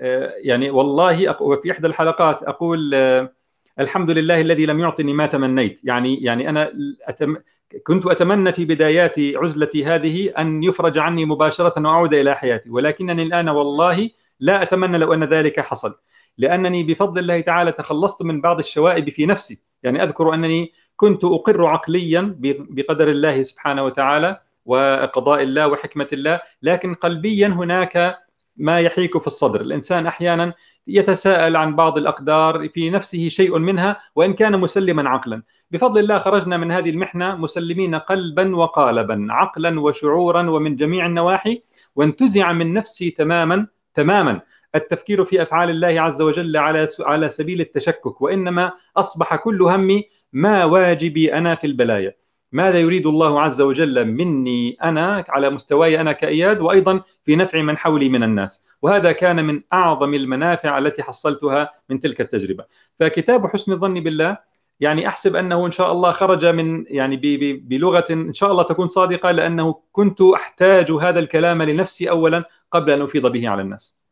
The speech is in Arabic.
آه، يعني والله في احدى الحلقات اقول آه، الحمد لله الذي لم يعطني ما تمنيت يعني يعني انا أتم كنت اتمنى في بدايات عزلتي هذه ان يفرج عني مباشره واعود الى حياتي ولكنني الان والله لا اتمنى لو ان ذلك حصل لانني بفضل الله تعالى تخلصت من بعض الشوائب في نفسي يعني اذكر انني كنت اقر عقليا بقدر الله سبحانه وتعالى وقضاء الله وحكمه الله لكن قلبيا هناك ما يحيك في الصدر الإنسان أحيانا يتساءل عن بعض الأقدار في نفسه شيء منها وإن كان مسلما عقلا بفضل الله خرجنا من هذه المحنة مسلمين قلبا وقالبا عقلا وشعورا ومن جميع النواحي وانتزع من نفسي تماما تماما التفكير في افعال الله عز وجل على على سبيل التشكك وانما اصبح كل همي ما واجبي انا في البلايا ماذا يريد الله عز وجل مني انا على مستواي انا كاياد وايضا في نفع من حولي من الناس، وهذا كان من اعظم المنافع التي حصلتها من تلك التجربه، فكتاب حسن الظن بالله يعني احسب انه ان شاء الله خرج من يعني بلغه ان شاء الله تكون صادقه لانه كنت احتاج هذا الكلام لنفسي اولا قبل ان افيض به على الناس.